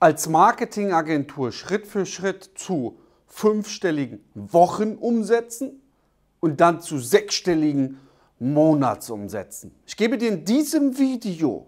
als Marketingagentur Schritt für Schritt zu fünfstelligen Wochenumsätzen und dann zu sechsstelligen Monatsumsätzen. Ich gebe dir in diesem Video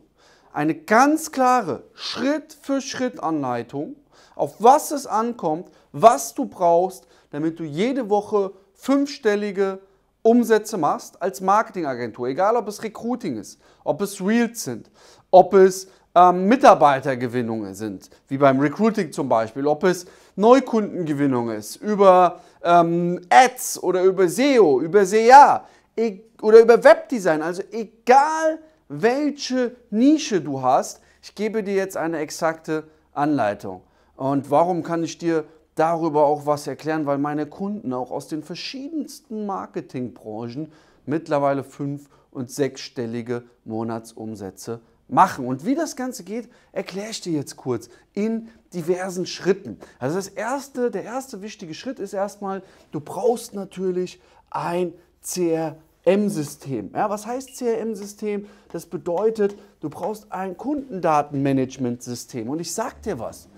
eine ganz klare Schritt für Schritt Anleitung, auf was es ankommt, was du brauchst, damit du jede Woche fünfstellige Umsätze machst als Marketingagentur, egal ob es Recruiting ist, ob es Reels sind, ob es ähm, Mitarbeitergewinnungen sind, wie beim Recruiting zum Beispiel, ob es Neukundengewinnung ist, über ähm, Ads oder über SEO, über SEA e oder über Webdesign. Also egal, welche Nische du hast, ich gebe dir jetzt eine exakte Anleitung. Und warum kann ich dir darüber auch was erklären? Weil meine Kunden auch aus den verschiedensten Marketingbranchen mittlerweile fünf- und sechsstellige Monatsumsätze machen. Und wie das Ganze geht, erkläre ich dir jetzt kurz in diversen Schritten. Also das erste, der erste wichtige Schritt ist erstmal, du brauchst natürlich ein CRM-System. Ja, was heißt CRM-System? Das bedeutet, du brauchst ein Kundendatenmanagement-System. Und ich sage dir was.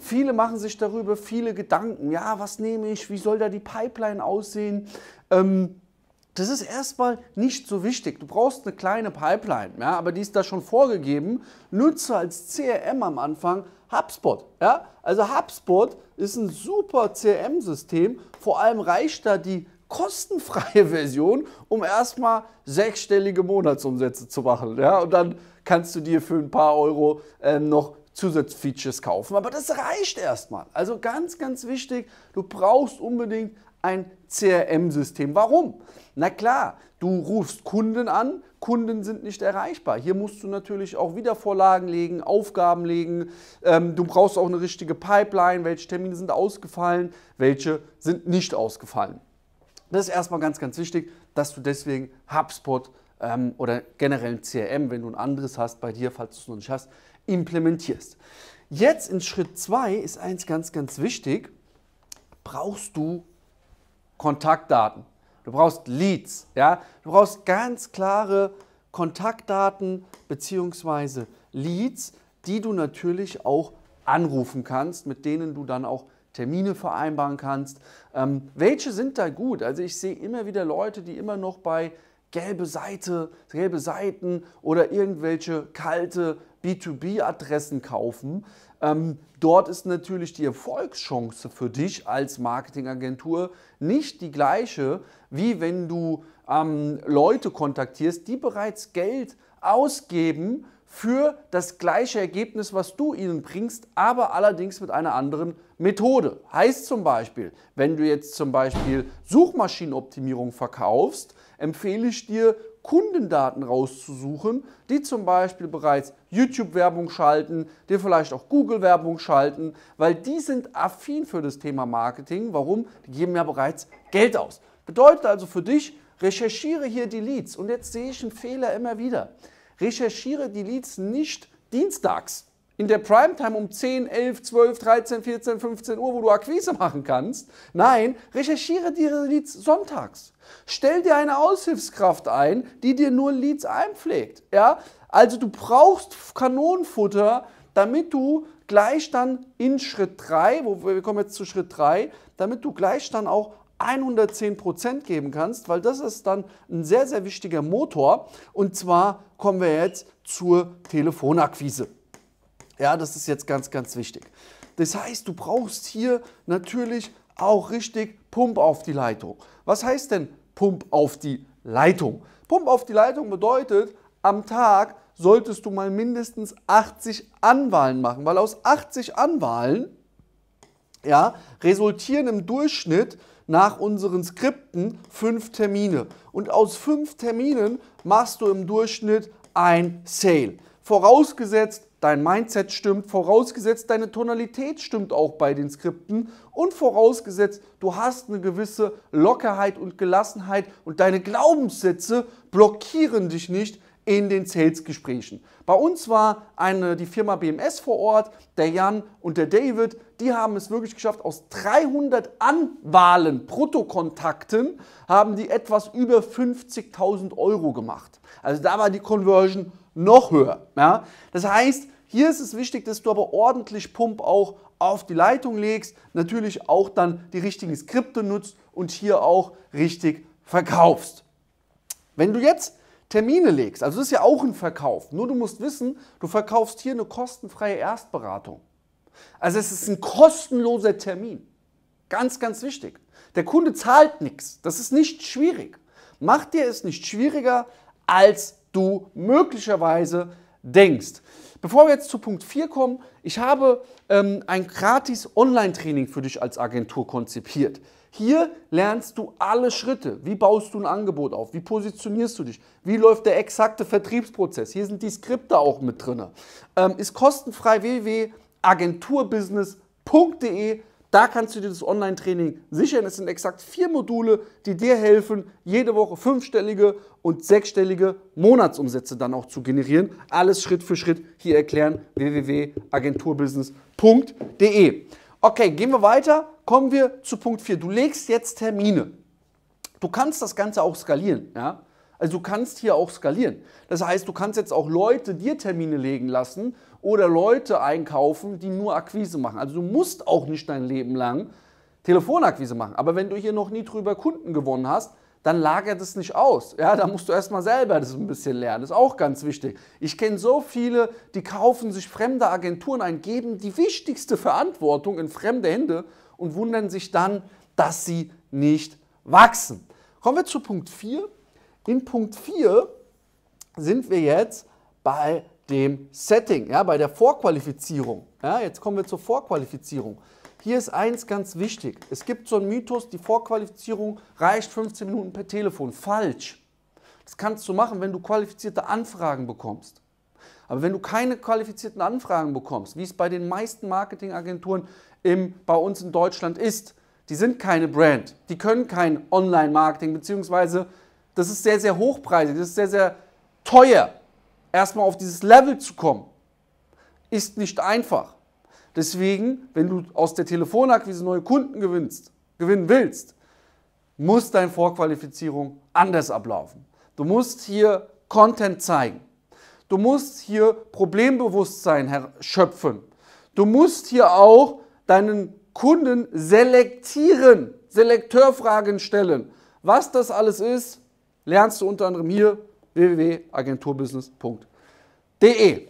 Viele machen sich darüber viele Gedanken. Ja, was nehme ich? Wie soll da die Pipeline aussehen? Ähm, das ist erstmal nicht so wichtig. Du brauchst eine kleine Pipeline, ja, aber die ist da schon vorgegeben. Nutze als CRM am Anfang HubSpot. Ja? Also HubSpot ist ein super CRM-System. Vor allem reicht da die kostenfreie Version, um erstmal sechsstellige Monatsumsätze zu machen. Ja? Und dann kannst du dir für ein paar Euro ähm, noch Zusatzfeatures kaufen. Aber das reicht erstmal. Also ganz, ganz wichtig, du brauchst unbedingt ein CRM-System. Warum? Na klar, du rufst Kunden an, Kunden sind nicht erreichbar. Hier musst du natürlich auch wieder Vorlagen legen, Aufgaben legen. Ähm, du brauchst auch eine richtige Pipeline, welche Termine sind ausgefallen, welche sind nicht ausgefallen. Das ist erstmal ganz, ganz wichtig, dass du deswegen HubSpot ähm, oder generell ein CRM, wenn du ein anderes hast bei dir, falls du es noch nicht hast, implementierst. Jetzt in Schritt 2 ist eins ganz, ganz wichtig. Brauchst du Kontaktdaten. Du brauchst Leads, ja? Du brauchst ganz klare Kontaktdaten bzw. Leads, die du natürlich auch anrufen kannst, mit denen du dann auch Termine vereinbaren kannst. Ähm, welche sind da gut? Also ich sehe immer wieder Leute, die immer noch bei gelbe Seite, gelbe Seiten oder irgendwelche kalte B2B-Adressen kaufen. Ähm, dort ist natürlich die Erfolgschance für dich als Marketingagentur nicht die gleiche, wie wenn du ähm, Leute kontaktierst, die bereits Geld ausgeben für das gleiche Ergebnis, was du ihnen bringst, aber allerdings mit einer anderen Methode. Heißt zum Beispiel, wenn du jetzt zum Beispiel Suchmaschinenoptimierung verkaufst, empfehle ich dir, Kundendaten rauszusuchen, die zum Beispiel bereits YouTube-Werbung schalten, die vielleicht auch Google-Werbung schalten, weil die sind affin für das Thema Marketing. Warum? Die geben ja bereits Geld aus. Bedeutet also für dich, recherchiere hier die Leads. Und jetzt sehe ich einen Fehler immer wieder. Recherchiere die Leads nicht dienstags, in der Primetime um 10, 11, 12, 13, 14, 15 Uhr, wo du Akquise machen kannst. Nein, recherchiere dir Leads sonntags. Stell dir eine Aushilfskraft ein, die dir nur Leads einpflegt. Ja? Also du brauchst Kanonenfutter, damit du gleich dann in Schritt 3, wo wir kommen jetzt zu Schritt 3, damit du gleich dann auch 110 Prozent geben kannst, weil das ist dann ein sehr, sehr wichtiger Motor. Und zwar kommen wir jetzt zur Telefonakquise. Ja, das ist jetzt ganz, ganz wichtig. Das heißt, du brauchst hier natürlich auch richtig Pump auf die Leitung. Was heißt denn Pump auf die Leitung? Pump auf die Leitung bedeutet, am Tag solltest du mal mindestens 80 Anwahlen machen, weil aus 80 Anwahlen ja, resultieren im Durchschnitt nach unseren Skripten fünf Termine. Und aus fünf Terminen machst du im Durchschnitt ein Sale. Vorausgesetzt, Dein Mindset stimmt, vorausgesetzt deine Tonalität stimmt auch bei den Skripten und vorausgesetzt du hast eine gewisse Lockerheit und Gelassenheit und deine Glaubenssätze blockieren dich nicht in den Sales-Gesprächen. Bei uns war eine, die Firma BMS vor Ort, der Jan und der David, die haben es wirklich geschafft, aus 300 Anwahlen, Protokontakten, haben die etwas über 50.000 Euro gemacht. Also da war die Conversion noch höher. Ja? Das heißt, hier ist es wichtig, dass du aber ordentlich Pump auch auf die Leitung legst, natürlich auch dann die richtigen Skripte nutzt und hier auch richtig verkaufst. Wenn du jetzt Termine legst, also das ist ja auch ein Verkauf, nur du musst wissen, du verkaufst hier eine kostenfreie Erstberatung. Also es ist ein kostenloser Termin. Ganz, ganz wichtig. Der Kunde zahlt nichts. Das ist nicht schwierig. Mach dir es nicht schwieriger, als du möglicherweise denkst. Bevor wir jetzt zu Punkt 4 kommen, ich habe ähm, ein gratis Online-Training für dich als Agentur konzipiert. Hier lernst du alle Schritte. Wie baust du ein Angebot auf? Wie positionierst du dich? Wie läuft der exakte Vertriebsprozess? Hier sind die Skripte auch mit drin. Ähm, ist kostenfrei www.agenturbusiness.de da kannst du dir das Online-Training sichern. Es sind exakt vier Module, die dir helfen, jede Woche fünfstellige und sechsstellige Monatsumsätze dann auch zu generieren. Alles Schritt für Schritt hier erklären. www.agenturbusiness.de. Okay, gehen wir weiter. Kommen wir zu Punkt 4. Du legst jetzt Termine. Du kannst das Ganze auch skalieren. Ja? Also du kannst hier auch skalieren. Das heißt, du kannst jetzt auch Leute dir Termine legen lassen oder Leute einkaufen, die nur Akquise machen. Also du musst auch nicht dein Leben lang Telefonakquise machen. Aber wenn du hier noch nie drüber Kunden gewonnen hast, dann lagert es nicht aus. Ja, da musst du erstmal selber das ein bisschen lernen. Das ist auch ganz wichtig. Ich kenne so viele, die kaufen sich fremde Agenturen ein, geben die wichtigste Verantwortung in fremde Hände und wundern sich dann, dass sie nicht wachsen. Kommen wir zu Punkt 4 in Punkt 4 sind wir jetzt bei dem Setting, ja, bei der Vorqualifizierung. Ja, jetzt kommen wir zur Vorqualifizierung. Hier ist eins ganz wichtig. Es gibt so einen Mythos, die Vorqualifizierung reicht 15 Minuten per Telefon. Falsch. Das kannst du machen, wenn du qualifizierte Anfragen bekommst. Aber wenn du keine qualifizierten Anfragen bekommst, wie es bei den meisten Marketingagenturen im, bei uns in Deutschland ist, die sind keine Brand, die können kein Online-Marketing, beziehungsweise das ist sehr, sehr hochpreisig, das ist sehr, sehr teuer, erstmal auf dieses Level zu kommen. Ist nicht einfach. Deswegen, wenn du aus der Telefonakquise neue Kunden gewinnst, gewinnen willst, muss deine Vorqualifizierung anders ablaufen. Du musst hier Content zeigen. Du musst hier Problembewusstsein schöpfen. Du musst hier auch deinen Kunden selektieren, Selekteurfragen stellen. Was das alles ist, lernst du unter anderem hier www.agenturbusiness.de.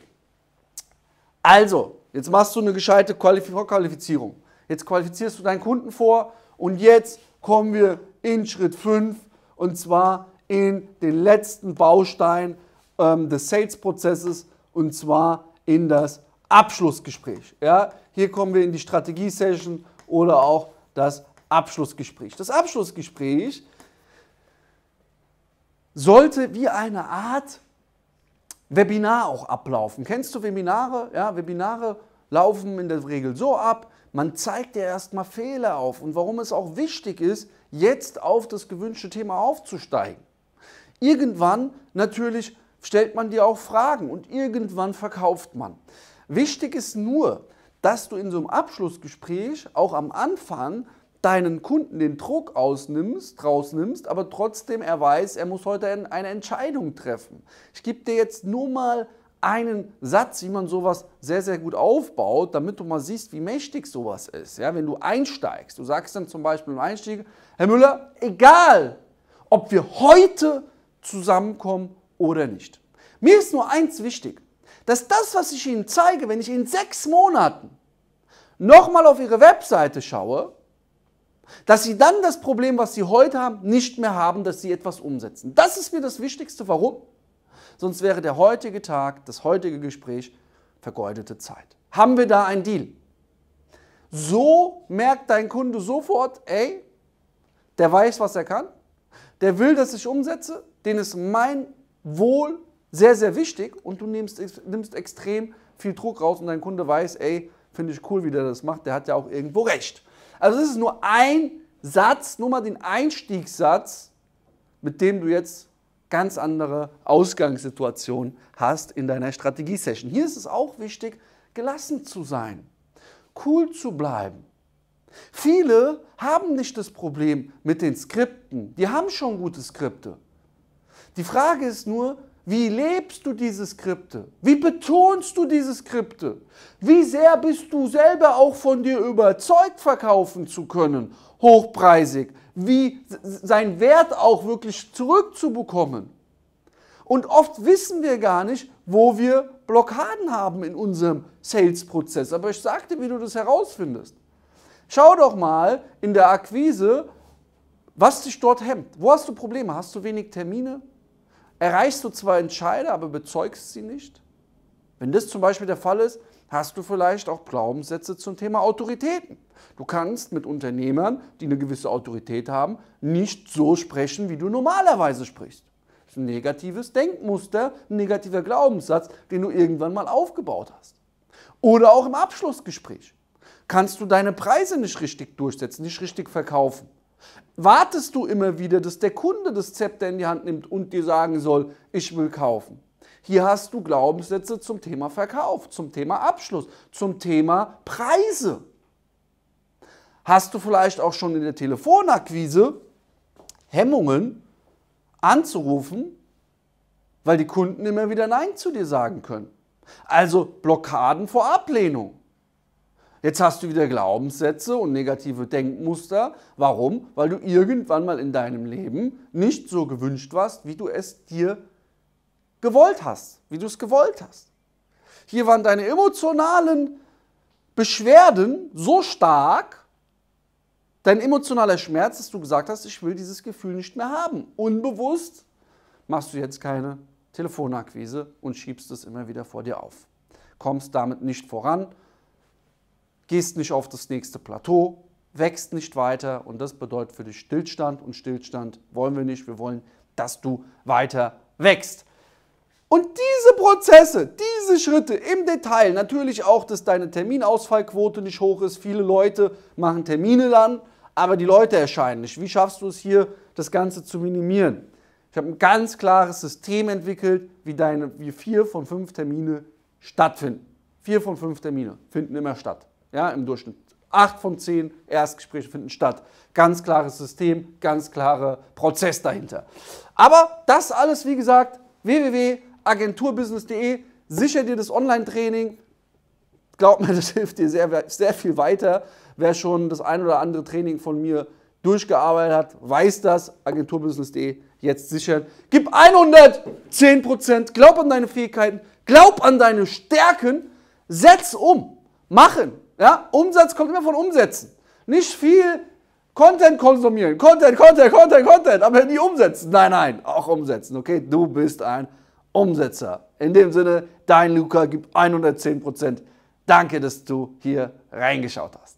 Also, jetzt machst du eine gescheite Qualif Vorqualifizierung. Jetzt qualifizierst du deinen Kunden vor und jetzt kommen wir in Schritt 5 und zwar in den letzten Baustein ähm, des Sales-Prozesses und zwar in das Abschlussgespräch. Ja? Hier kommen wir in die Strategie-Session oder auch das Abschlussgespräch. Das Abschlussgespräch ist sollte wie eine Art Webinar auch ablaufen. Kennst du Webinare? Ja, Webinare laufen in der Regel so ab, man zeigt dir erstmal Fehler auf und warum es auch wichtig ist, jetzt auf das gewünschte Thema aufzusteigen. Irgendwann natürlich stellt man dir auch Fragen und irgendwann verkauft man. Wichtig ist nur, dass du in so einem Abschlussgespräch auch am Anfang deinen Kunden den Druck ausnimmst, rausnimmst, aber trotzdem er weiß, er muss heute eine Entscheidung treffen. Ich gebe dir jetzt nur mal einen Satz, wie man sowas sehr, sehr gut aufbaut, damit du mal siehst, wie mächtig sowas ist. Ja, wenn du einsteigst, du sagst dann zum Beispiel im Einstieg, Herr Müller, egal, ob wir heute zusammenkommen oder nicht. Mir ist nur eins wichtig, dass das, was ich Ihnen zeige, wenn ich in sechs Monaten nochmal auf Ihre Webseite schaue, dass sie dann das Problem, was sie heute haben, nicht mehr haben, dass sie etwas umsetzen. Das ist mir das Wichtigste. Warum? Sonst wäre der heutige Tag, das heutige Gespräch vergeudete Zeit. Haben wir da einen Deal? So merkt dein Kunde sofort, ey, der weiß, was er kann, der will, dass ich umsetze, den ist mein Wohl sehr, sehr wichtig und du nimmst, nimmst extrem viel Druck raus und dein Kunde weiß, ey, finde ich cool, wie der das macht, der hat ja auch irgendwo recht. Also es ist nur ein Satz, nur mal den Einstiegssatz, mit dem du jetzt ganz andere Ausgangssituation hast in deiner Strategiesession. Hier ist es auch wichtig, gelassen zu sein, cool zu bleiben. Viele haben nicht das Problem mit den Skripten. Die haben schon gute Skripte. Die Frage ist nur, wie lebst du diese Skripte? Wie betonst du diese Skripte? Wie sehr bist du selber auch von dir überzeugt, verkaufen zu können, hochpreisig? Wie seinen Wert auch wirklich zurückzubekommen? Und oft wissen wir gar nicht, wo wir Blockaden haben in unserem Sales-Prozess. Aber ich sagte, wie du das herausfindest. Schau doch mal in der Akquise, was dich dort hemmt. Wo hast du Probleme? Hast du wenig Termine? erreichst du zwar Entscheider, aber bezeugst sie nicht? Wenn das zum Beispiel der Fall ist, hast du vielleicht auch Glaubenssätze zum Thema Autoritäten. Du kannst mit Unternehmern, die eine gewisse Autorität haben, nicht so sprechen, wie du normalerweise sprichst. Das ist ein negatives Denkmuster, ein negativer Glaubenssatz, den du irgendwann mal aufgebaut hast. Oder auch im Abschlussgespräch. Kannst du deine Preise nicht richtig durchsetzen, nicht richtig verkaufen? Wartest du immer wieder, dass der Kunde das Zepter in die Hand nimmt und dir sagen soll, ich will kaufen? Hier hast du Glaubenssätze zum Thema Verkauf, zum Thema Abschluss, zum Thema Preise. Hast du vielleicht auch schon in der Telefonakquise Hemmungen anzurufen, weil die Kunden immer wieder Nein zu dir sagen können? Also Blockaden vor Ablehnung. Jetzt hast du wieder Glaubenssätze und negative Denkmuster. Warum? Weil du irgendwann mal in deinem Leben nicht so gewünscht warst, wie du es dir gewollt hast, wie du es gewollt hast. Hier waren deine emotionalen Beschwerden so stark, dein emotionaler Schmerz, dass du gesagt hast, ich will dieses Gefühl nicht mehr haben. Unbewusst machst du jetzt keine Telefonakquise und schiebst es immer wieder vor dir auf. Kommst damit nicht voran gehst nicht auf das nächste Plateau, wächst nicht weiter und das bedeutet für dich Stillstand und Stillstand wollen wir nicht, wir wollen, dass du weiter wächst. Und diese Prozesse, diese Schritte im Detail, natürlich auch, dass deine Terminausfallquote nicht hoch ist, viele Leute machen Termine dann, aber die Leute erscheinen nicht. Wie schaffst du es hier, das Ganze zu minimieren? Ich habe ein ganz klares System entwickelt, wie, deine, wie vier von fünf Termine stattfinden. Vier von fünf Termine finden immer statt ja, im Durchschnitt. Acht von zehn Erstgespräche finden statt. Ganz klares System, ganz klarer Prozess dahinter. Aber das alles, wie gesagt, www.agenturbusiness.de. Sicher dir das Online-Training. Glaub mir, das hilft dir sehr, sehr viel weiter. Wer schon das ein oder andere Training von mir durchgearbeitet hat, weiß das. Agenturbusiness.de jetzt sichern. Gib 110%, glaub an deine Fähigkeiten, glaub an deine Stärken, setz um, machen, ja, Umsatz kommt immer von Umsätzen. Nicht viel Content konsumieren. Content, Content, Content, Content, aber nie umsetzen. Nein, nein, auch umsetzen. Okay, du bist ein Umsetzer. In dem Sinne, dein Luca gibt 110 Danke, dass du hier reingeschaut hast.